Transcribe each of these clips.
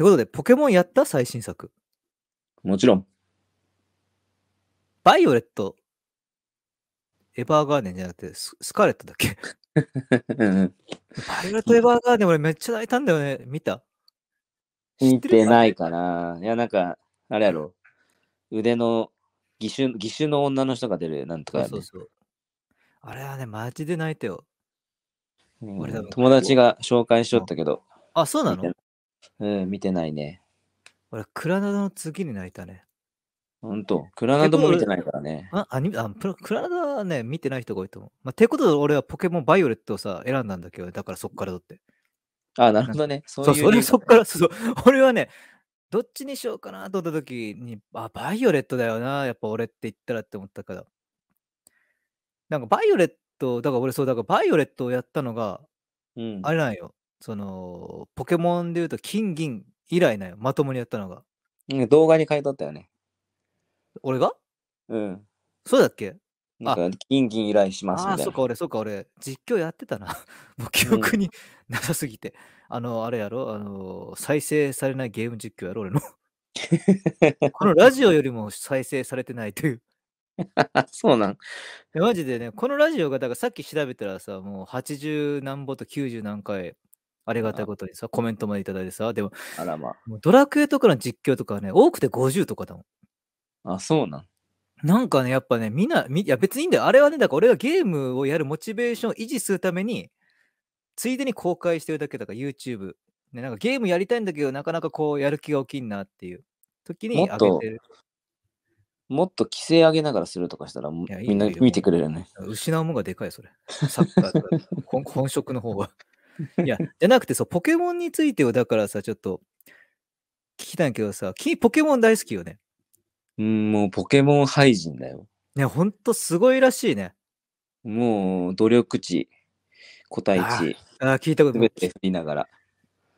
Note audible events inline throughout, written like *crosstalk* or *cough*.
ってことで、ポケモンやった最新作。もちろん。バイオレット、エヴァーガーデンじゃなくてス、スカーレットだっけバイオレット・エヴァーガーデン俺めっちゃ泣いたんだよね。見た見てないかな。いや、なんか、あれやろ。腕の義手、義手の女の人が出る、なんとか、ね、そうそうあれはね、マジで泣いてよ。俺友達が紹介しよったけど。あ、そうなのうん、見てないね。俺、クラナドの次に泣いたね。ほんと、クラナドも見てないからね。あ、アニメ、あ、クラナドはね、見てない人が多いと思う。まあ、てことで俺はポケモンバイオレットをさ、選んだんだけど、だからそっからだって。あ、なるほどね。そうそう、そそっから、そう、*laughs* 俺はね、どっちにしようかなと思った時に、あ、バイオレットだよな、やっぱ俺って言ったらって思ったから。なんかバイオレット、だから俺そう、だからバイオレットをやったのが、うん、あれなんよ。その、ポケモンで言うと金銀以来なよ、まともにやったのが。動画に変えとったよね。俺がうん。そうだっけなんか、金銀依頼しますみあたそっうか、俺、そうか、俺、実況やってたな。も *laughs* う記憶に *laughs* なさすぎて。あの、あれやろ、あの、再生されないゲーム実況やろ、俺の。*laughs* このラジオよりも再生されてないという。そうなん。マジでね、このラジオが、だからさっき調べたらさ、もう80何歩と90何回ありがたいことにさ、コメントまでいただいてさ、でも、あらまあ。もドラクエとかの実況とかね、多くて50とかだもん。あ、そうなん。なんかね、やっぱね、みんな、みいや別にいいんだよ。あれはね、だから俺がゲームをやるモチベーションを維持するために、ついでに公開してるだけだから、YouTube。ね、なんかゲームやりたいんだけど、なかなかこう、やる気が起きんなっていう時に上げてる。もっと規制上げながらするとかしたら、いやいいみんな見てくれるね。失うもんがでかい、それ。サッカー本職の方は。いや、じゃなくてさ、ポケモンについてをだからさ、ちょっと聞きたいけどさ、君ポケモン大好きよね。うん、もうポケモン廃人だよ。ね、ほんとすごいらしいね。もう努力値、個体値。ああ、聞いたことない。全て振りながら。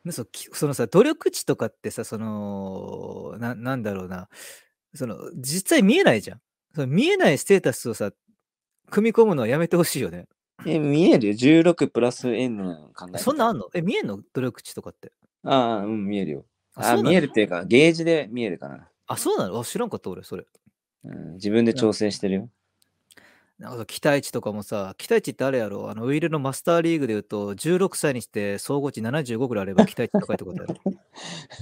そそのさ、努力値とかってさ、その、ななんだろうな、その、実際見えないじゃん。その見えないステータスをさ、組み込むのはやめてほしいよね。え、見えるよ。16プラス N の考え。そんなあんのえ、見えんの努力値とかって。ああ、うん、見えるよ。ああ見えるっていうか、ゲージで見えるかな。あ、そうなのあ知らんかった俺、それ。うん、自分で調整してるよ。なんか期待値とかもさ、期待値ってあれやろあのウィルのマスターリーグで言うと、16歳にして総合値75ぐらいあれば *laughs* 期待値高いってことやろ。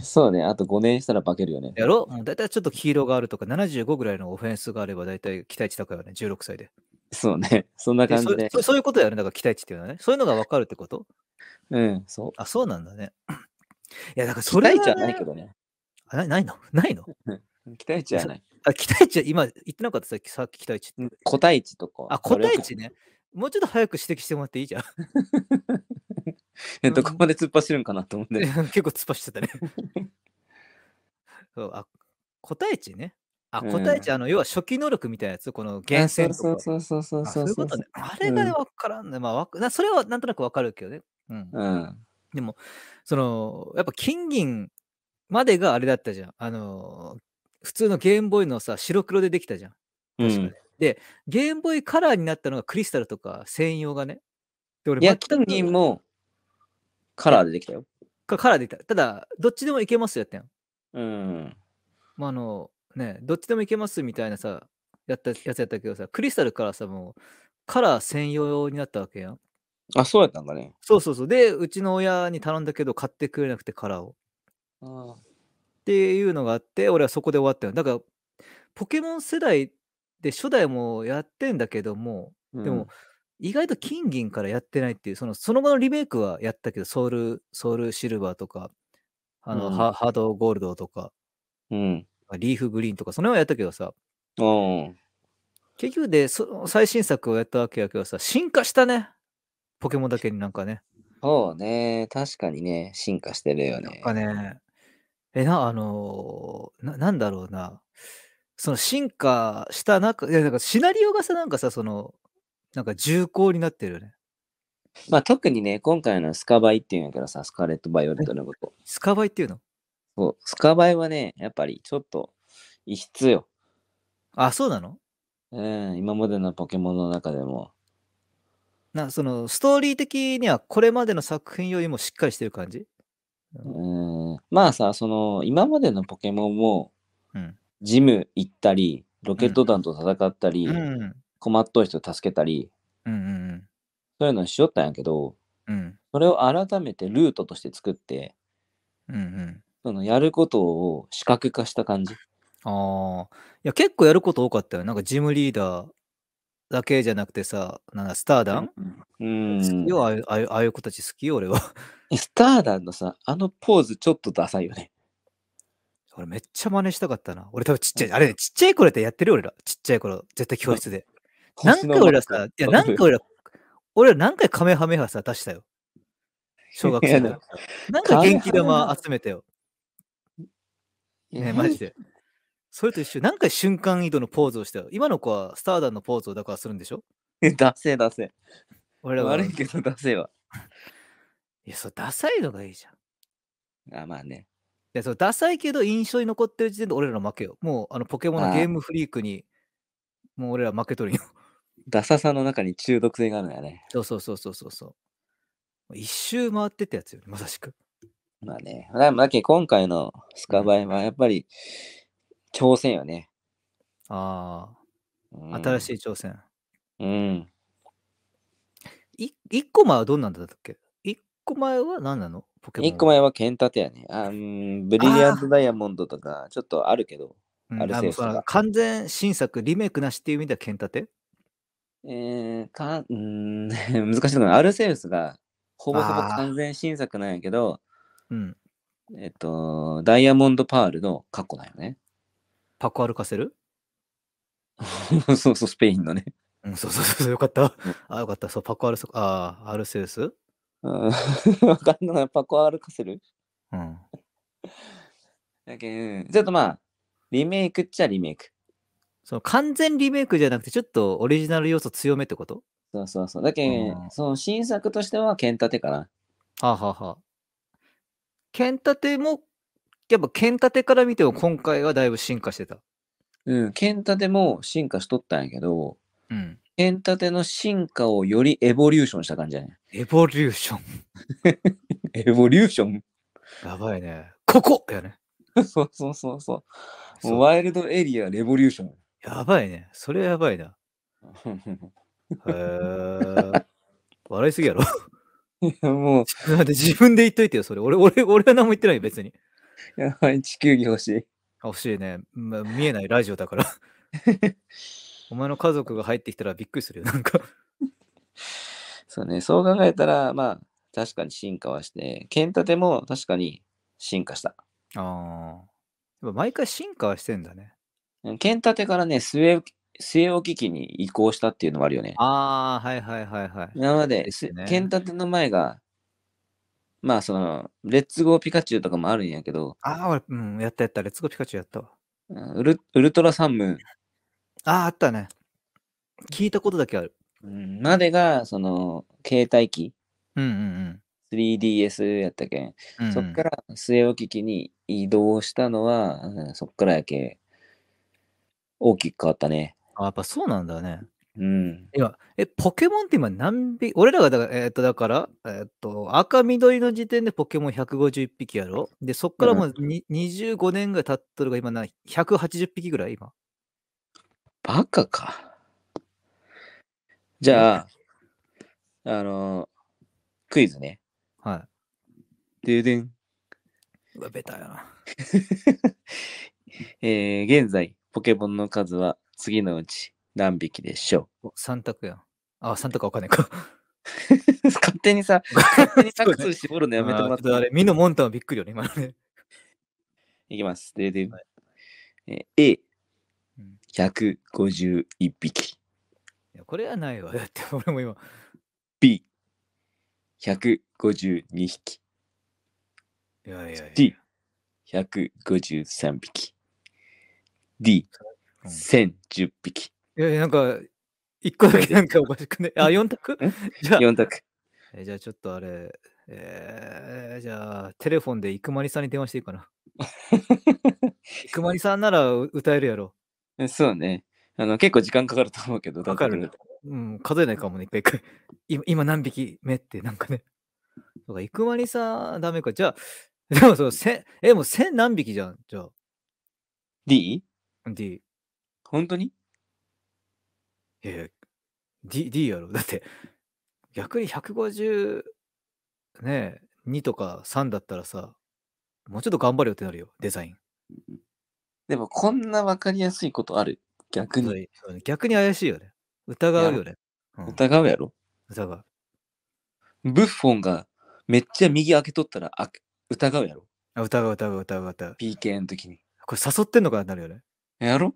そうね。あと5年したら化けるよね。やろもう大体ちょっと黄色があるとか、75ぐらいのオフェンスがあれば大体期待値高いよね、16歳で。そうね。*laughs* そんな感じで。そそういうことやよね。だから期待値っていうのはね。そういうのが分かるってことうん、そう。あ、そうなんだね。いや、だからそれは、ね、期待値はないけどね。あなないのないの期待値はない。あ、期待値、今言ってなかったさっき、さっき期待値って。個体値とか。あ、個体値ね。もうちょっと早く指摘してもらっていいじゃん。*laughs* え、どこまで突っ走るんかなと思って。*laughs* 結構突っ走ってたね。そうあ、個体値ね。あ、答えちゃう、の、要は初期能力みたいなやつ、この源泉とか。そうそうそうそうそうそういうことね。あれがわからんね。まあ、それはなんとなくわかるけどね。うん。うん、でも、その、やっぱ金銀までがあれだったじゃん。あの、普通のゲームボーイのさ、白黒でできたじゃん。確かに。うん、で、ゲームボーイカラーになったのがクリスタルとか専用がね。で、俺、いや、金銀もカラーでできたよ。カラーできた。ただ、どっちでもいけますよってん。うん。まあ、あの、ね、どっちでもいけますみたいなさ、やったやつやったけどさ、クリスタルからさ、もう、カラー専用になったわけやん。あ、そうやったんだね。そうそうそう。で、うちの親に頼んだけど、買ってくれなくてカラーを。あっていうのがあって、俺はそこで終わったよ。だから、ポケモン世代で初代もやってんだけども、でも、うん意外と金銀からやってないっていう、そのその後のリメイクはやったけど、ソウル、ソウルシルバーとか、あの、うん、ハードゴールドとか、うん、リーフグリーンとか、その辺はやったけどさ、うん。結局で、その最新作をやったわけやけどさ、進化したね。ポケモンだけになんかね。そうね。確かにね、進化してるよね。なんかね、え、な、あのーな、なんだろうな。その進化した中、いや、なんかシナリオがさ、なんかさ、その、なんか重厚になってるよね。まあ特にね、今回のスカバイっていうんやけどさ、スカーレット・バイオレットのこと。スカバイっていうのそう、スカバイはね、やっぱりちょっと異質よ。あ、そうなのうん、今までのポケモンの中でも。な、その、ストーリー的にはこれまでの作品よりもしっかりしてる感じうん、まあさ、その、今までのポケモンも、うん、ジム行ったり、ロケット弾と戦ったり、うん、困っと人助けたり、うんうんうん、そういうのしよったんやけど、うん、それを改めてルートとして作って、うんうん、そのやることを視覚化した感じ。ああ。いや、結構やること多かったよ。なんかジムリーダーだけじゃなくてさ、なんかスターダン、うん、好きよああいう、ああいう子たち好きよ、俺は。スターダンのさ、あのポーズちょっとダサいよね。俺めっちゃ真似したかったな。俺多分ちっちゃい、あれ、ね、ちっちゃい頃ってやってる俺ら。ちっちゃい頃、絶対教室で。なんか俺らさ、いや、なんか俺ら、俺ら何回カメハメハさ出したよ。小学生の。なんか元気玉集めたよ。ね、マジで。それと一緒。なんか瞬間移動のポーズをして今の子はスターダンのポーズをだからするんでしょえ、ダセえダセえ。俺は悪いけどダセえわ。いや、そう、ダサいのがいいじゃん。あ、まあね。いや、そう、ダサいけど印象に残ってる時点で俺らの負けよ。もう、あの、ポケモンのゲームフリークに、もう俺ら負けとるよ。ダサさの中に中毒性があるんだよね。そうそうそうそうそう一周回ってってやつよね、まさしく。まあね、だだけ今回のスカバイはやっぱり挑戦よね。ああ、うん、新しい挑戦。うん。い1個前はどんなんだったっけ ?1 個前は何なのポケモン ?1 個前は剣タテやね。あんブリリアントダイヤモンドとかちょっとあるけど。あるセー完全新作、リメイクなしっていう意味では剣立てえー、かん、*laughs* 難しいのが、アルセウスがほぼほぼ完全新作なんやけど、うん。えっと、ダイヤモンドパールの過去だよね。パコアルカセルそうそう、スペインのね。うん、そうそうそう、よかった。あ、よかった。そう、パコアルソ、あ、アルセウス *laughs* わかんない。パコアルカセルうん。だけど、ちょっとまあ、リメイクっちゃリメイク。その完全リメイクじゃなくて、ちょっとオリジナル要素強めってことそうそうそう。だけど、うん、その新作としてはケンタテかな。はあ、ははあ、剣立も、やっぱ剣立から見ても今回はだいぶ進化してた。うん、剣立も進化しとったんやけど、うん。剣立の進化をよりエボリューションした感じやね。エボリューション。*laughs* エボリューションやばいね。ここやね。*laughs* そうそうそうそう。そうワイルドエリアレボリューション。やばいね。それやばいな。*laughs* へえ。笑いすぎやろ。いや、もう、*laughs* 自分で言っといてよ、それ。俺、俺、俺は何も言ってないよ、別に。やばい、地球儀欲しい。あ欲しいね、ま見えないラジオだから。*laughs* お前の家族が入ってきたらびっくりするよ、なんか。*laughs* そうね、そう考えたら、まあ、確かに進化はして、剣立ても確かに進化した。ああ。やっぱ毎回進化はしてんだね。剣盾からね、据え西え置き機に移行したっていうのもあるよね。ああ、はいはいはいはい。今まで、ね、剣立の前が、まあその、レッツゴーピカチュウとかもあるんやけど。ああ、俺、うん、やったやった、レッツゴーピカチュウやったわ。ウルウルトラサンムーン。ああ、あったね。聞いたことだけある。うん、までが、その、携帯機。うんうんうん。3DS やったけん。うんそっから据え置き機に移動したのは、うん、そっからやけ大きく変わったね。やっぱそうなんだね。うん。え、ポケモンって今何匹、俺らがだから、えーっと、だから、えーっと、赤緑の時点でポケモン151匹やろで、そっからもう25年ぐらい経っとるが、今な、180匹ぐらい今。バカか。じゃあ、あのークイズね。はュでん。い。うわ、ベタやな。*laughs* えー現在、ポケモンの数は次のうち何匹でしょうお三択やん。あ、三択わかんないか。*laughs* 勝手にさ、*laughs* 勝手に作ックス絞るのやめてもらって。あれ、ミノモンタはびっくりよね、今ね。*laughs* いきます。で、で、はい、え A、151匹。いや、これはないわ。だって俺も今。B、152匹。いやいやいや。C、153匹。D、1010匹。いやいや、なんか、1個だけなんかおかしくね。*laughs* あ、4択 *laughs* じゃあ、4択。えじゃあちょっとあれ、えー、じゃあ、テレフォンでイクマリさんに電話していいかな。イクマリさんなら歌えるやろ。そうね。あの結構時間かかると思うけど、かかる。うん、数えないかもね、一回一回。今何匹目ってなんかね。そうか、イクマリさんダメか。じゃあ、でもそう、千、え、もう千何匹じゃん、じゃあ。D?D。D 本当にいやいや D, D やろ。だって、逆に150、ね、2とか3だったらさ、もうちょっと頑張れよってなるよ、デザイン。でも、こんなわかりやすいことある逆に。逆に怪しいよね。疑うよね。うん、疑うやろ疑う。ブッフォンがめっちゃ右開けとったらあ疑うやろあ疑う疑う疑う疑う。PK の時に。これ誘ってんのかなるよね。やろ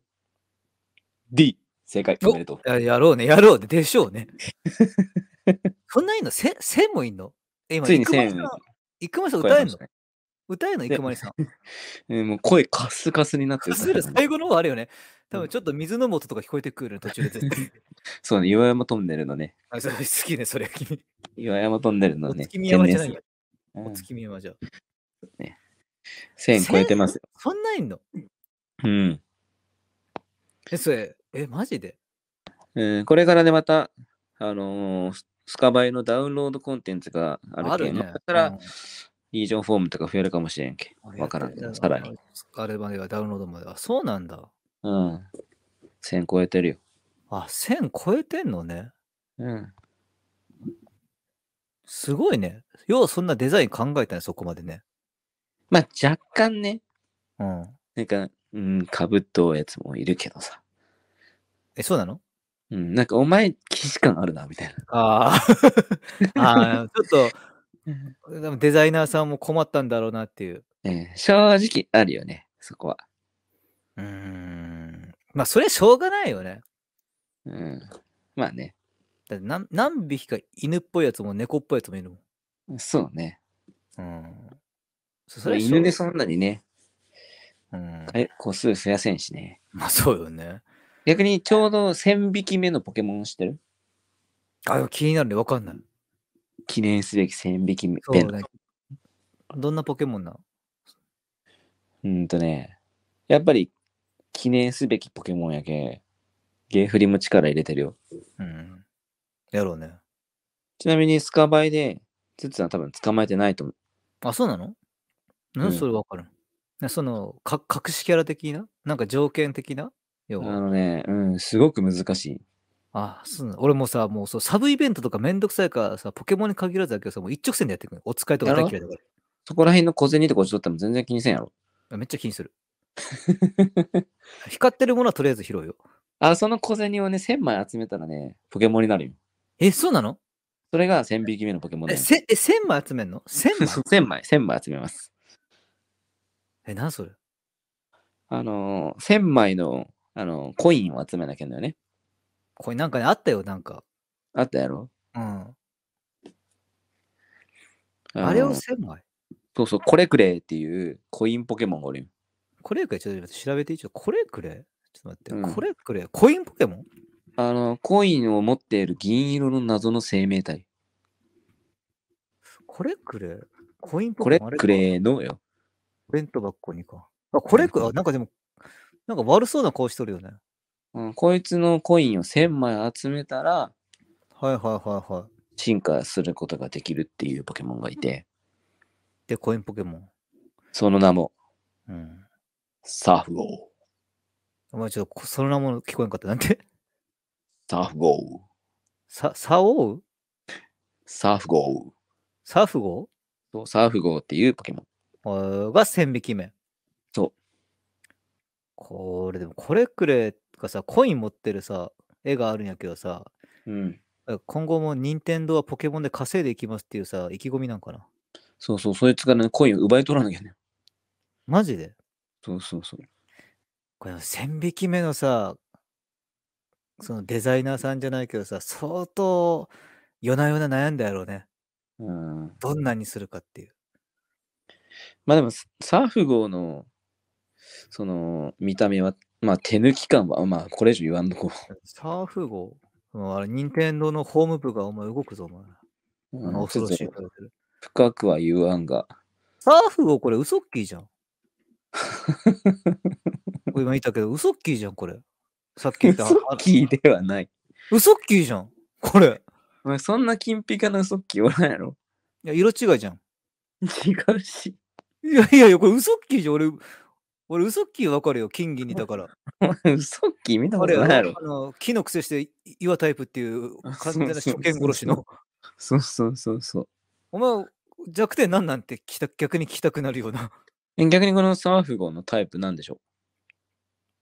D。正解。おめでとう。やろうね、やろうね。でしょうね。*laughs* そんないんのせ1もいんのえ今、ついに1いくまりさん歌えんの歌えんのいくまりさん。*laughs* えもう声カスカスになってる。カる *laughs* 最後の方あるよね。多分ちょっと水の元とか聞こえてくる途中でそうね、岩山トンネルのね。好きね、それ。岩山トンネルのね。お月見山じゃないよ。月見山じゃ。ね。1超えてますよ。そんないんのうん。え、それ、え、マジでうん、これからね、また、あのースカバイのダウンロードコンテンツがあるけん、まあたら、うんリージョンフォームとか増えるかもしれんけわからんけど、さらに。。スカバではダウンロードまで。あ、そうなんだ。うん。1000超えてるよ。あ、1000超えてんのね。うん。すごいね。ようそんなデザイン考えたね、そこまでね。まあ、若干ね、うん。なんか、うん、かぶっとうやつもいるけどさ。え、そうなのうん、なんかお前、危機感あるな、みたいな。あ *laughs* あ、*laughs* ちょっと、でもデザイナーさんも困ったんだろうなっていう。ええ、正直あるよね、そこは。うん。まあ、それはしょうがないよね。うん。まあね。だって何何匹か犬っぽいやつも猫っぽいやつもいるもん。そうね。うん。それ犬でそんなにね、うん、個数増やせんしね。まあそうよね。逆にちょうど1000匹目のポケモン知ってるあ、気になるね、わかんない。記念すべき1000匹目。そうどんなポケモンなのうんとね、やっぱり記念すべきポケモンやけ、ゲーフリも力入れてるよ。うん。やろうね。ちなみにスカバイで、つつは多分捕まえてないと思う。あ、そうなの何それわかる、うん、そのか、隠しキャラ的ななんか条件的な要あのね、うん、すごく難しい。あそう俺もさ、もうそうサブイベントとかめんどくさいからさ、ポケモンに限らずだけどさ、もう一直線でやっていくお使いとか大嫌いだかそこら辺の小銭とか落ちとっても全然気にせんやろ。めっちゃ気にする。*laughs* 光ってるものはとりあえず拾うよ。あ、その小銭をね、1000枚集めたらね、ポケモンになるよ。え、そうなのそれが1000匹目のポケモンだえ、よ。せえ1000枚集めんの1000枚1000枚、1000 *laughs* 枚集めます。え、なんそれあのー、1000枚のあの、コインを集めなきゃんだよね。これなんかね、あったよ、なんか。あったやろうん。あれを1000枚そうそう、コレクレっていうコインポケモンがおるよ。これくれちょっと調べていいちょっとこれくれちょっと待っうて、んこれくれコインポケモンあの、コインを持っている銀色の謎の生命体。これくれコインポケモンこれかクレのよ。弁当箱にか。あ、これくれあなんかでもなんか悪そうな顔しとるよね。うん、こいつのコインを1000枚集めたら、はいはいはいはい。進化することができるっていうポケモンがいて。で、コインポケモン。その名も、うん、サフゴー。お前ちょっと、その名も聞こえんかった。なんてサフゴー。さ、サオウサフゴー。サフゴーサーサフゴーっていうポケモン。が1000匹目。これでもこれくれがさコイン持ってるさ絵があるんやけどさ、うん、今後も任天堂はポケモンで稼いでいきますっていうさ意気込みなんかなそうそうそいつからねコイン奪い取らなきゃねマジでそうそうそうこれ千匹目のさそのデザイナーさんじゃないけどさ相当夜な夜な悩んだやろうねうんどんなにするかっていうまあでもサーフ号のその、見た目は、まあ、手抜き感は、まあ、これ以上言わんとこサーフ号、あれ、任天堂のホーム部がお前動くぞ、お前。あの恐ろしい深くは言わんが。サーフ号、これ、ウソッキーじゃん。こ *laughs* れ今言ったけど、ウソッキーじゃん、これ。さっき言った。ウソッキーではない。ウソッキーじゃん、これ。お前、そんな金ピカなウソッキーおらんやろ。いや、色違いじゃん。違うし。いやいやいや、これウソッキーじゃん。俺、俺、ウソッキーわかるよ、金銀にだから。ウソッキー見たこあれ、とないやろあ。の木の癖して岩タイプっていう完全な初見殺しの。そうそうそうそう。お前、弱点なんなんて聞きた逆に聞きたくなるような。え逆にこのサーフ号のタイプなんでしょ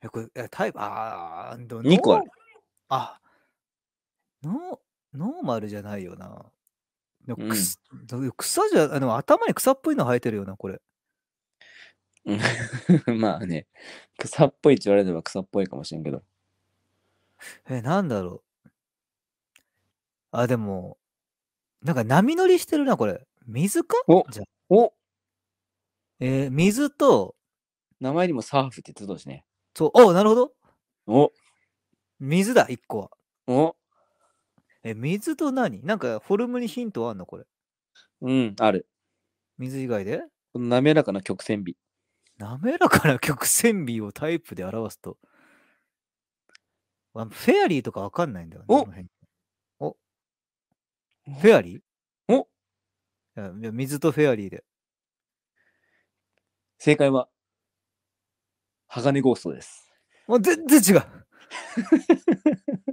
え、これ、えタイプ、あー、ど二個ある。ノーあ、ノー、ノーマルじゃないよな。でうんくすどういう草じゃ、あの頭に草っぽいの生えてるよな、これ。*laughs* まあね、草っぽいって言われれば草っぽいかもしれんけど。え、なんだろう。あ、でも、なんか波乗りしてるな、これ。水かおじゃおえー水と、名前にもサーフって言ってたしね。そう、おなるほど。お水だ、一個は。おえ、水と何なんかフォルムにヒントあんのこれ。うん、ある。水以外でこの滑らかな曲線美。滑らかな曲線美をタイプで表すと、フェアリーとかわかんないんだよね。おおフェアリーお水とフェアリーで。正解は、鋼ゴーストです。もう全然違う。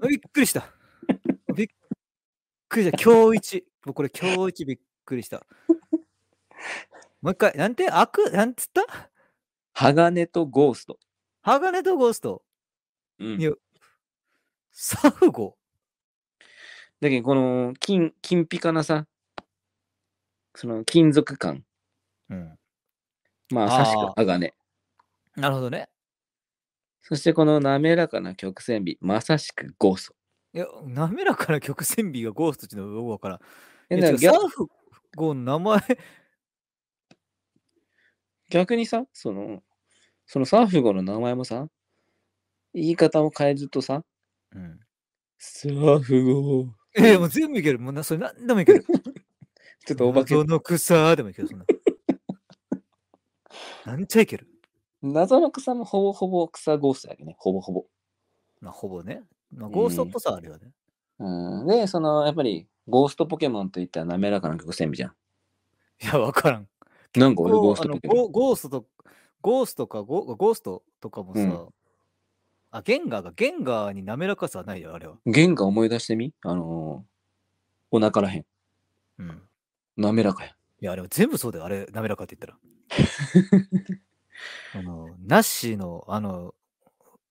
びっくりした。びっくりした。今日一。もうこれ今日一びっくりした。もう一回、なんて、悪、なんつった鋼とゴースト。鋼とゴースト。ういや、サフゴ。だけど、この金、金ピカなさ、その金属感。うん。まあ、あー確鋼。なるほどね。そしてこの滑らかな曲線美、まさしくゴースト。いや、滑らかな曲線美がゴーストっていうのはよくわからん。えなかサフゴの名前、逆にさ、その、そのサーフゴの名前もさ、言い方を変えずとさ、うん、サーフゴ。ええー、もう全部いける。もうな、それ何でもいける。*laughs* ちょっとお化け。謎の草でもいける、そんな。*laughs* なんちゃいける。謎の草もほぼほぼ草ゴーストやけね。ほぼほぼ。まあ、ほぼね。まあ、ゴーストっぽさあるよね。うん、うん、で、その、やっぱり、ゴーストポケモンといったら滑らかな曲線美じゃん。いや、わからん。なんか俺ゴーストポケモン。ゴーストとゴーストかゴ、ゴーストとかもさ、うん、あ、ゲンガーが、ゲンガーに滑らかさはないよ、あれは。ゲンガー思い出してみあのー、お腹らへん。うん。滑らかや。いや、あれは全部そうだよ、あれ、滑らかって言ったら。*laughs* あの、ナッシーの、あの、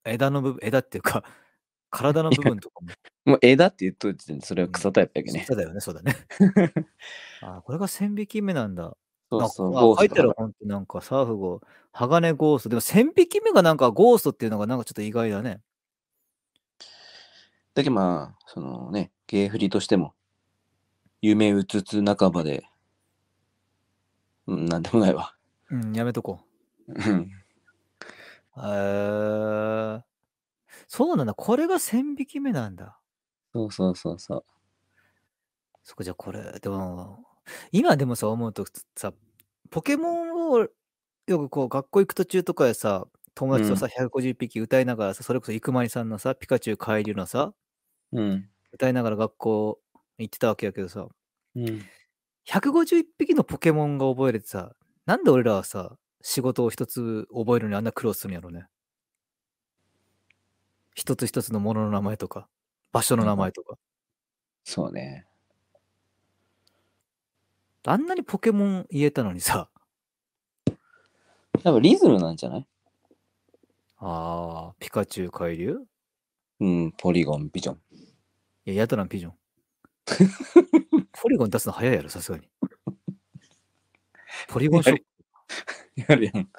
枝の部分、枝っていうか、*laughs* 体の部分とかも。もう枝って言っといて、それは草タイプやけね、うん。草だよね、そうだね。*laughs* あ、これが千匹目なんだ。そうそう、書いてある本なんかサーフ号、鋼ゴースト。でも1000匹目がなんかゴーストっていうのがなんかちょっと意外だね。だけどまあ、そのね、芸ーフとしても、夢うつつ半ばで、うん、なんでもないわ。うん、やめとこう。うん。へえー。そうなんだ。これが1000匹目なんだ。そうそうそうそう。そこじゃこれ、でも、*laughs* 今でもさ、思うとさ、ポケモンをよくこう学校行く途中とかでさ、友達とさ、150匹歌いながらさ、それこそ生駒さんのさ、ピカチュウ帰りのさ、うん、歌いながら学校行ってたわけやけどさ、うん、151匹のポケモンが覚えれてさ、なんで俺らはさ、仕事を一つ覚えるのにあんな苦労するんやろね。一つ一つのものの名前とか、場所の名前とか。*laughs* そうね。あんなにポケモン言えたのにさ。やっぱリズムなんじゃないああ、ピカチュウ海流うん、ポリゴン、ビジョン。いや、やたらんピジョン。*laughs* ポリゴン出すの早いやろ、さすがに。ポリゴンショック。やるやん。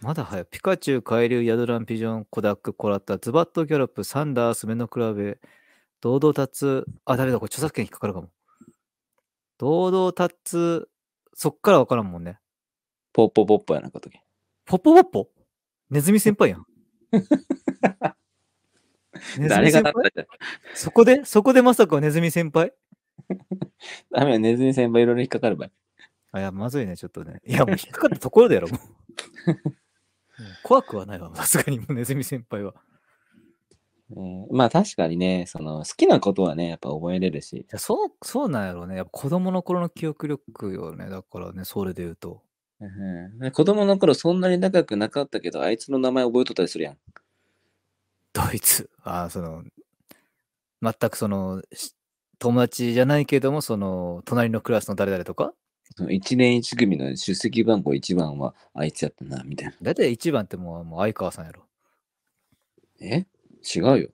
まだ早い。ピカチュウ、海流、ヤドラン、ピジョン、コダック、コラッタ、ズバット、ギャロップ、サンダース、目の比べ、堂々立つ。あ、ダメだ、これ著作権引っかかるかも。堂々立つ、そっからわからんもんね。ポッポポッポやなかとけ。ポッポポッポネズミ先輩やん。*laughs* 誰が立ったそこでそこでまさかネズミ先輩 *laughs* ダメよ、ネズミ先輩いろいろ引っかかる場合。あ、いや、まずいね、ちょっとね。いや、もう引っかかったところでやろ、もう。*laughs* 怖くはないわ、さすがにもうネズミ先輩は。ね、まあ確かにね、その好きなことはね、やっぱ覚えれるし。いやそう、そうなんやろうね。やっぱ子供の頃の記憶力よね。だからね、それで言うと。うん、子供の頃そんなに長くなかったけど、あいつの名前覚えとったりするやん。ドイツ。ああ、その、全くその、友達じゃないけども、その、隣のクラスの誰々とか1年1組の出席番号1番はあいつやったな、みたいな。だいたい1番ってもうもう相川さんやろ。え違うよ。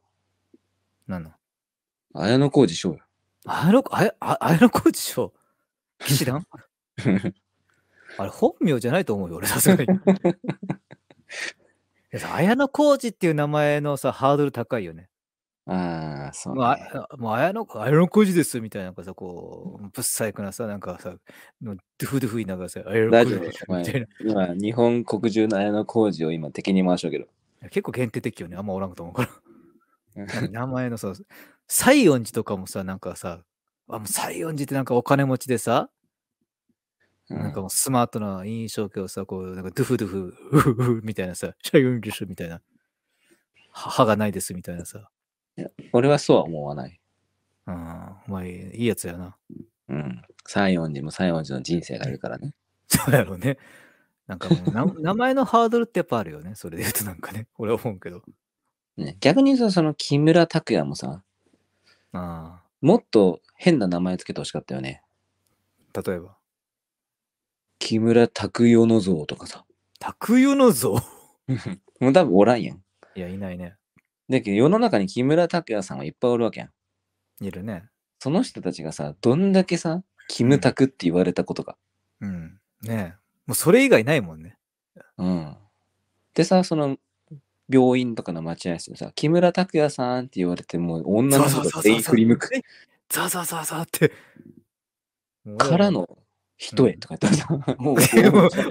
なんなん綾小路翔よ。綾野、綾綾小路翔騎士団 *laughs* あれ本名じゃないと思うよ、俺さすがに。綾野浩二っていう名前のさ、ハードル高いよね。ああ、そう、ね。もう、綾野、綾野浩二ですみたいな、こう、ぶっさいくなさ、なんかさ、ドゥフドゥフいながらさ、綾野浩二みたいな。今、日本国中の綾野浩二を今敵に回しようけど。結構限定的よね、あんまおらんと思うから。名前のさ、西園寺とかもさ、なんかさ、あもう西園寺ってなんかお金持ちでさ、うん、なんかもうスマートな印象系をさ、こう、なんかドゥフドゥフ、ウフフみたいなさ、シャイオンギュシュみたいな、歯がないですみたいなさ。俺はそうは思わない。うん、まあいいやつやな。うん。西園寺も西園寺の人生がいるからね。*laughs* そうやろうね。なんかもう名前のハードルってやっぱあるよね。それで言うとなんかね、俺は思うけど。ね、逆にさ、その木村拓哉もさ、あもっと変な名前つけてほしかったよね。例えば。木村拓哉の像とかさ。拓哉の像 *laughs* もう多分おらんやん。いや、いないね。だけど世の中に木村拓哉さんはいっぱいおるわけやん。いるね。その人たちがさ、どんだけさ、キムタクって言われたことか。うん。ねえ。もうそれ以外ないもんね。うん。でさ、その病院とかの待合室でさ、木村拓哉さんって言われて、も女の子が全員振り向く。ザザザザって。からの、一重とか言ったらさ、*laughs* *laughs* もう。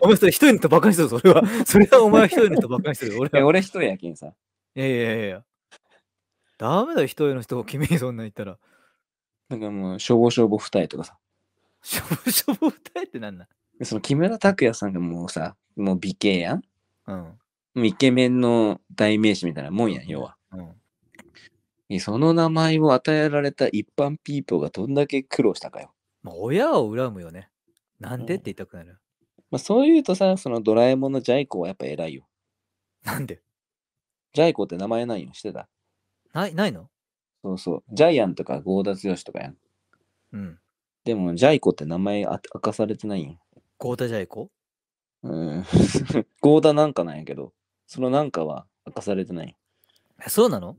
お前それ一重とばかしするぞ、それは。*laughs* それはお前一重とばかしする俺は。俺一重やけんさ。いやいやいやいや。ダメだよ、一重の人を君にそんな言ったら。なんかもう、しょぼしょぼ二重とかさ。しょぼしょぼ二重ってなんだその木村拓哉さんがもうさ、もう美形やん。うん。イケメンの代名詞みたいなもんやん、要は。うん、その名前を与えられた一般ピーポーがどんだけ苦労したかよ。まあ、親を恨むよね。なんでって言いたくなる。うん、まあ、そう言うとさ、そのドラえもんのジャイコはやっぱ偉いよ。なんでジャイコって名前ないよ、してた。ない、ないのそうそう。ジャイアンとかゴーダツヨシとかやん。うん。でも、ジャイコって名前あ明かされてないよ。ゴーダジャイコうん。*laughs* ゴーダなんかなんやけど。そのなんかは明かされてない。そうなの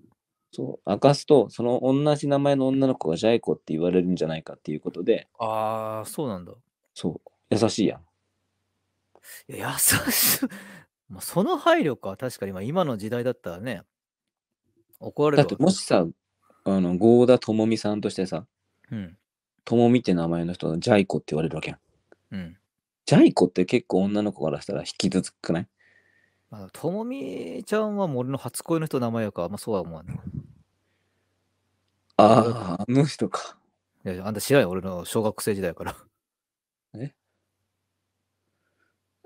そう明かすと、その同じ名前の女の子がジャイ子って言われるんじゃないかっていうことで、ああ、そうなんだ。そう、優しいやん。いや、優しい。*laughs* まあその配慮か、確かに、今の時代だったらね、怒られるだってもしさ、あの、郷田智美さんとしてさ、うん、智美って名前の人がジャイ子って言われるわけやん。うん。ジャイ子って結構女の子からしたら引きずくないまあ、ともみちゃんはもう俺の初恋の人の名前やから、あんまそうは思わない。ああ、あの人か。いや、あんた知らんよ、俺の小学生時代から。え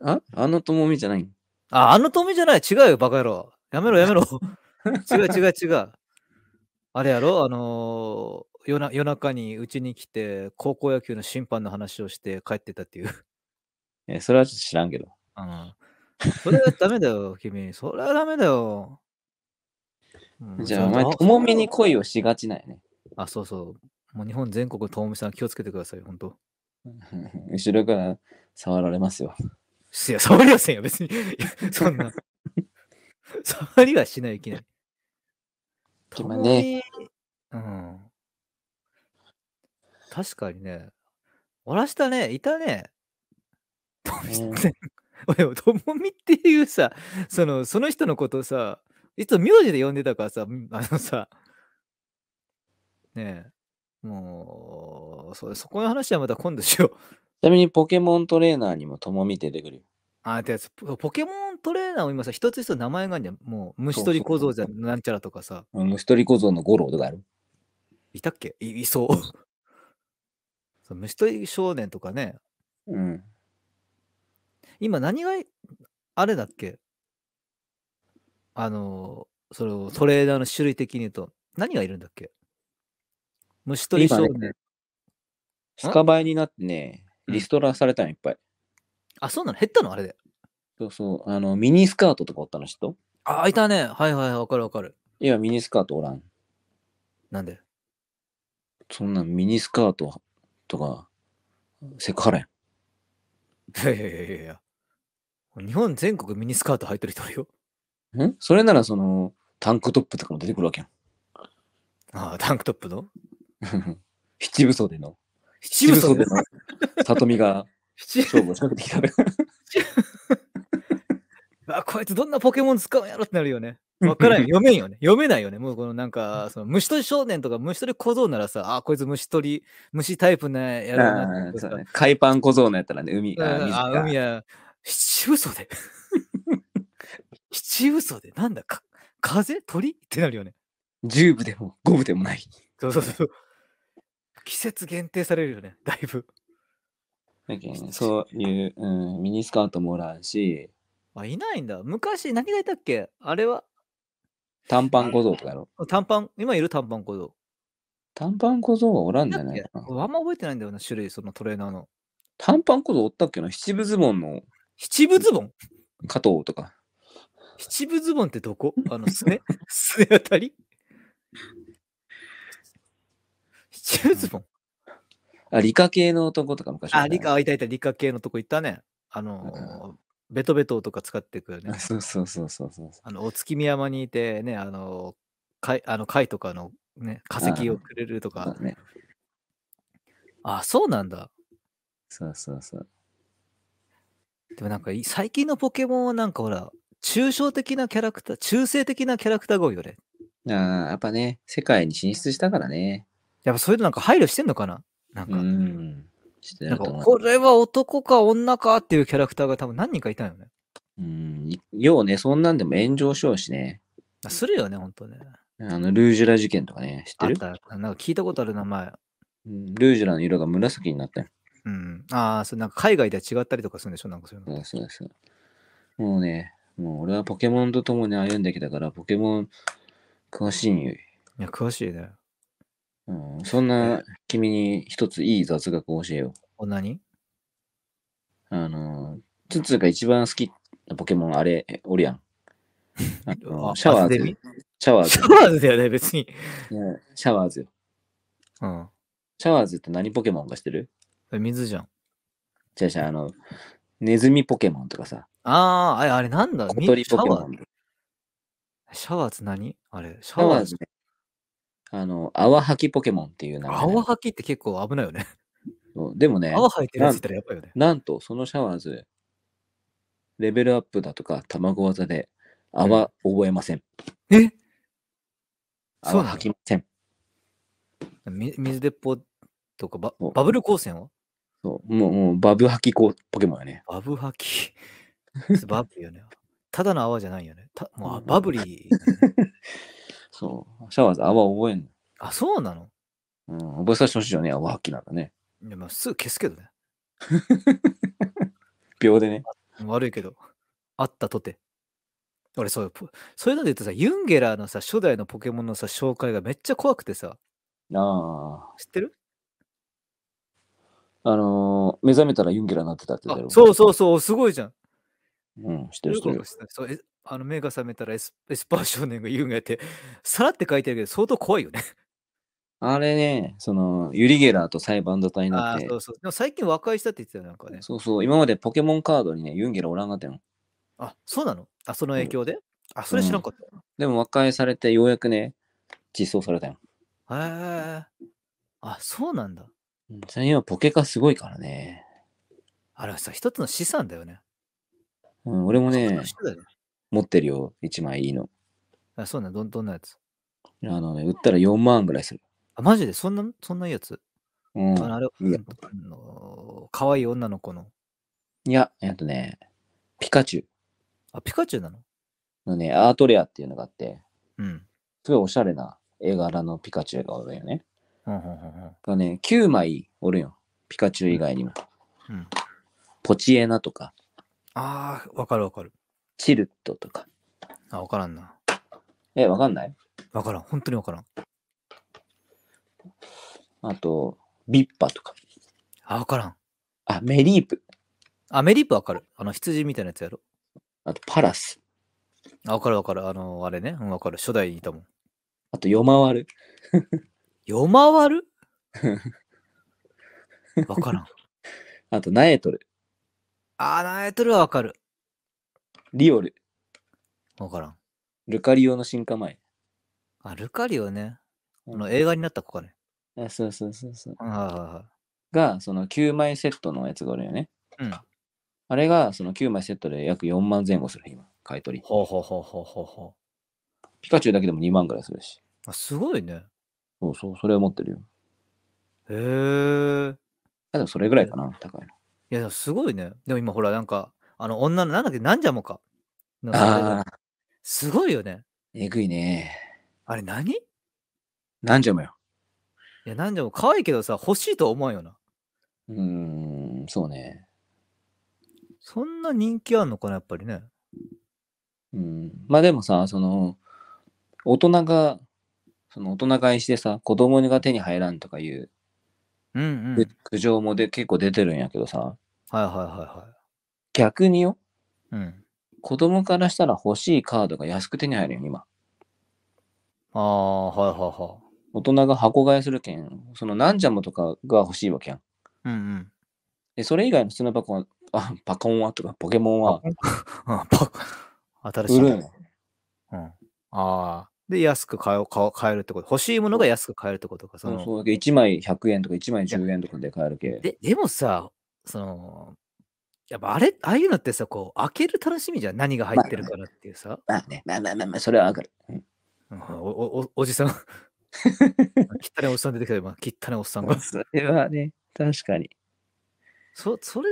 ああのともみじゃないあ、あのともみじゃない、違うよ、バカ野郎。やめろ、やめろ。*laughs* 違う、違う、違う。あれやろ、あのー夜な夜中にうちに来て、高校野球の審判の話をして帰ってたっていう。え、それはちょっと知らんけど。うん *laughs* それはダメだよ、君。それはダメだよ。うんじゃあ、お前、ともみに恋をしがちないね。あ、そうそう。もう日本全国のともみさん気をつけてください、本当。*laughs* 後ろから触られますよ。いや、触りませんよ、別に。*laughs* そんな。触りはしない、いきなり。今ねともみ。うん。確かにね。おらしたね、いたね。ともみさんね俺、*laughs* ともみっていうさ、その、その人のことさ、いつも名字で呼んでたからさ、あのさ、ねえ、もう、そそこの話はまた今度しよう。ちなみにポケモントレーナーにもともみ出てくるよ。あ、てやつポケモントレーナーも今さ、一つ一つ名前があるじゃん。もう、虫取り小僧じゃなんちゃらとかさ。虫取り小僧の五郎とかあるいたっけいい *laughs* そう。虫取り少年とかね。うん。今何が、あれだっけあの、そのトレーダーの種類的に言うと、何がいるんだっけ虫取り少年。ね、スカバエになってね、リストラされたのいっぱい。あ、そうなの減ったのあれで。そうそう。あの、ミニスカートとかおったの人あ、いたね。はいはい、わかるわかる。今ミニスカートおらん。なんでそんなミニスカートとか、セクハラやん。いやいやいやいや。日本全国ミニスカート履いてる人いるよ。んそれならその、タンクトップとかも出てくるわけやん。ああ、タンクトップの *laughs* 七分での。七分での里見が *laughs* 勝負を仕掛けてきた、あ、*laughs* こいつどんなポケモン使うんやろってなるよね。わからん。読めんよね。読めないよね。もうこのなんか、その虫取り少年とか虫取り小僧ならさ、あ、こいつ虫取り、虫タイプなやろな海パン小僧のやったらね、海、あ、海や、七嘘で *laughs* 七嘘で、なんだか、風鳥ってなるよね。十部でも五部でもない。そうそうそう。季節限定されるよね、だいぶ。そういう、うん、ミニスカートもらうし。あ、いないんだ。昔、何がいたっけあれは。短パン小僧とかやろ短パン、今いる短パン小僧。短パン小僧はおらんじゃないかな。あんま覚えてないんだよな、種類、そのトレーナーの。短パン小僧おったっけな七分ズボンの七分ズボン加藤とか。七分ズボンってどこあの、すね *laughs* すねあたり七分ズボンあ、理科系の男とか昔、あ、理科、あ、いたいた、理科系のとこ行ったね。あの、うん、ベトベトとか使ってくるね。そうそうそうそうそう。あの、お月見山にいてね、あの、貝あの貝とかの、ね、化石をくれるとか。あ、ね、あ、そうなんだ。そうそうそう。でもなんか最近のポケモンはなんかほら、抽象的なキャラクター、中性的なキャラクターが多いよね。ああ、やっぱね、世界に進出したからね。やっぱそういうのなんか配慮してんのかななんか。うん。してこれは男か女かっていうキャラクターが多分何人かいたよね。うん。ようね、そんなんでも炎上しようしね。するよね、ほんとね。あの、ルージュラ事件とかね、知ってるなんか聞いたことある名前。ルージュラの色が紫になったよ。うん。ああ、そうなんか海外では違ったりとかするんでしょなんかそういうの。そうそうそう。もうね、もう俺はポケモンと共に歩んできたから、ポケモン詳しいんよ。いや、詳しいね。うん、そんな君に一ついい雑学を教えよう。お何あの、つつが一番好きなポケモンあれ、おるやん。*laughs* あのシャワーズ。シャワーズ。シャワーズだよね、別に。シャワーズよ。うん。シャワーズって何ポケモンがしてる水じゃん。じゃじゃあの、ネズミポケモンとかさ。ああ、あれなんだ小鳥ポケモン。シャワーズ何あれ、シャワーズね。あの、泡吐きポケモンっていう名前、泡吐きって結構危ないよね。でもね、泡吐いてるやつったらやばいよねな。なんと、そのシャワーズ、レベルアップだとか、卵技で泡覚えません。え泡吐きません。水鉄砲とかババブル光線はそう、もう、もうバブ吐きこうポケモンやね。バブ吐き。バブよね。ただの泡じゃないよね。たもうバブリー、ね、*laughs* そう。シャワーズ泡覚えんの。あ、そうなのうん、覚えさせてほしいよね、泡吐きなんだね。でもすぐ消すけどね。*laughs* 秒でね。悪いけど、あったとて。俺そう、そういうので言うとさ、ユンゲラーのさ、初代のポケモンのさ、紹介がめっちゃ怖くてさ。ああ。知ってるあのー、目覚めたらユンゲラになってたってそうそうそう、すごいじゃん。うん、知ってる知ってる。そうあの目が覚めたらエスエスパー少年がユンゲラって、さらって書いてあるけど、相当怖いよね。あれね、その、ユリゲラーと裁判沙汰になって。そうそう。でも最近和解したって言ってたよ、なんかね。そうそう。今までポケモンカードにね、ユンゲラおらんかったあ、そうなのあ、その影響で、うん、あ、それ知らんかった、うん、でも和解されて、ようやくね、実装されたよ。へえ。あ、そうなんだ。そ今ポケカすごいからね。あれはさ、一つの資産だよね。うん、俺もね、ね持ってるよ、一枚いいの。あ、そうなの、どんなやつあのね、売ったら4万ぐらいする。あ、マジでそんな、そんないいやつうん。ああれ、いやあの、可愛い女の子の。いや、えっとね、ピカチュウ。あ、ピカチュウなののね、アートレアっていうのがあって、うん。すごいおしゃれな絵柄のピカチュウがおるよね。がね、9枚おるよ。ピカチュウ以外にも。うん、ポチエナとか。ああ、わかるわかる。チルットとか。あ、わからんな。え、わかんないわからん。本当にわからん。あと、ビッパとか。あ、わからん。あ、メリープ。あ、メリープわかる。あの、羊みたいなやつやろ。あと、パラス。あ、わかるわかる。あの、あれね。わかる。初代にいたもん。あと、夜回る。夜回る *laughs* わからん。あと、ナエトル。あー、ナエトルはわかる。リオル。わからん。ルカリオの進化前。あ、ルカリオね。あの映画になった子かね。あそうそうそうそう。あが、その9枚セットのやつがあるよね。うん。あれが、その9枚セットで約4万前後する、今、買い取り。ほうほうほうほうほうほピカチュウだけでも2万ぐらいするし。あすごいね。そうそう、それは持ってるよ。へえ。あでもそれぐらいかな、高いの。いや、でもすごいね。でも今ほら、なんか、あの、女の、なんだっけ、なんじゃもか。ああ。すごいよね。えぐいね。あれ何、なんじゃもよ。いや、なんじゃも可愛いけどさ、欲しいと思うよな。うーん、そうね。そんな人気あんのかな、やっぱりね。うん。まあでもさ、その、大人がその大人買いしてさ、子供が手に入らんとかいう、うんうん、苦情もで結構出てるんやけどさ。はいはいはいはい。逆によ。うん。子供からしたら欲しいカードが安く手に入るよ、今。ああ、はいはいはい。大人が箱買いするけん、そのなんじゃもとかが欲しいわけやん。うんうん。で、それ以外の砂の箱は、あ、パコンはとかポケモンは。新しい。売るん。うん。ああ。で、安く買う買えるってこと。欲しいものが安く買えるってことか。そのそう1枚100円とか1枚10円とかで買えるけ。ででもさ、その、やっぱあれ、ああいうのってさ、こう、開ける楽しみじゃん。何が入ってるからっていうさ。まあね、まあまあまあ、まあ、それはわかる。うん、おおおじさん。*laughs* 汚いおっさん出てきたよ、まあ、汚いおっさんが。それはね、確かに。そ、それ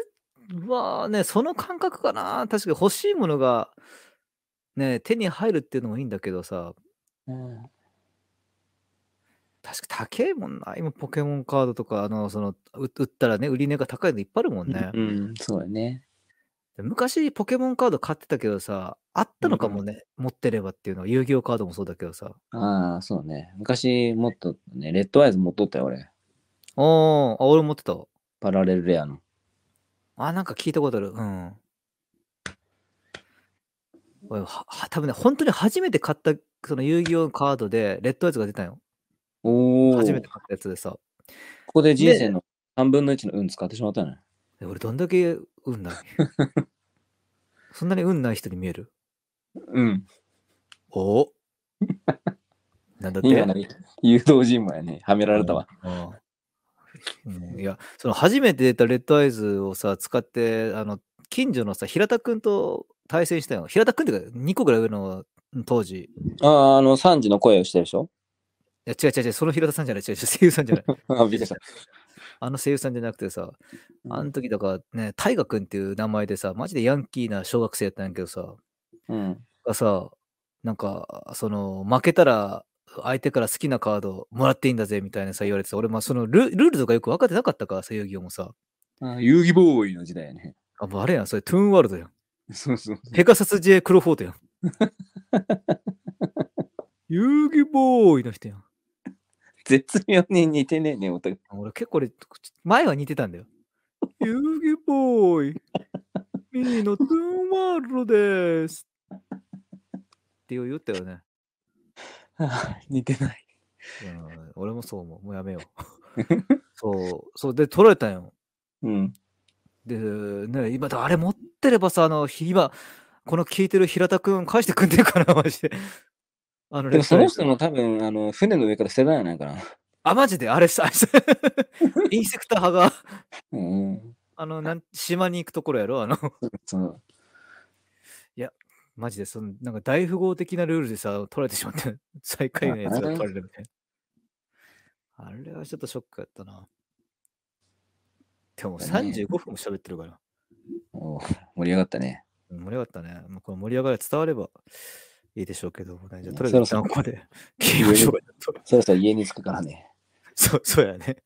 はね、その感覚かな。確かに欲しいものが、ね、手に入るっていうのもいいんだけどさ、うん。確か高いもんな、今ポケモンカードとか、あの、その、売ったらね、売り値が高いのいっぱいあるもんね。うん、そうだね。昔ポケモンカード買ってたけどさ、あったのかもね、うん、持ってればっていうのは、遊戯王カードもそうだけどさ。ああ、そうね。昔もっとね、レッドアイズ持っとったよ、俺。ああ、俺持ってた。パラレルレアの。あ、なんか聞いたことある。うん。俺は、多分ね、本当に初めて買ったその遊戯王カードで、レッドアイズが出たよ。おお。初めて買ったやつでさ。ここで人生の3分の1の運使ってしまったね。俺、どんだけ運ない *laughs* そんなに運ない人に見えるうん。おお。なんだって誘導尋問やね。はめられたわ。うん、いや、その初めて出たレッドアイズをさ、使って、あの、近所のさ、平田君と対戦したよ。平田君ってか、2個ぐらい上の当時。ああ、あの、ンジの声をしてるでしょいや、違う違う違う、その平田さんじゃない、違う違う、声優さんじゃない。*laughs* あ、びっくりした。あの声優さんじゃなくてさ、あの時だからね、大河君っていう名前でさ、マジでヤンキーな小学生やったんやけどさ、うん。がさ、なんか、その、負けたら、相手から好きなカードもらっていいんだぜみたいなさ言われてさ、俺、まあ、そのルルールとかよく分かってなかったからさ、遊戯王もさ。あ遊戯ボーイの時代やね。あ、もうあれやん、それ、トゥーンワールドやん。そうそうペガサス J クロフォートやん。*laughs* 遊戯ボーイの人やん。絶妙に似てねえね、ん、俺結構俺、前は似てたんだよ。遊戯ボーイ、ミニのトゥーワールドです。って言ったよね。*laughs* 似てない。俺もそう思う。もうやめよう。*laughs* そう、そうで、取られたよ。うん。で、ね、今、あれ持ってればさ、あの、今、この聞いてる平田くん返してくんねえかな、マジで。あのでもその人の多分、あの船の上から世てやないかな。あ、マジであれさ、*laughs* インセクター派が、うん、あのなん、島に行くところやろ、あの。そういや、マジで、その、なんか大富豪的なルールでさ、取られてしまって、最下位のやつが取られるみたいな。あれはちょっとショックやったな。でも35分も喋ってるから。お盛り上がったね。盛り上がったね。まあ、この盛り上がり伝わればいいでしょうけど、ね、じゃとりあえずここで切りましょう。そろそろ家に着くからね。そう、*laughs* そうやね。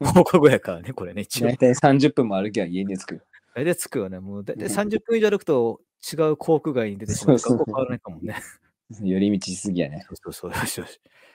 放課後やからね、これね、一応。大体30分も歩きは家に着く。大体着くよね。もう大体30分以上歩くと違う航空外に出てしまう。学校変わらないかもね。寄り道しすぎやね。そうそうそう。よしよし。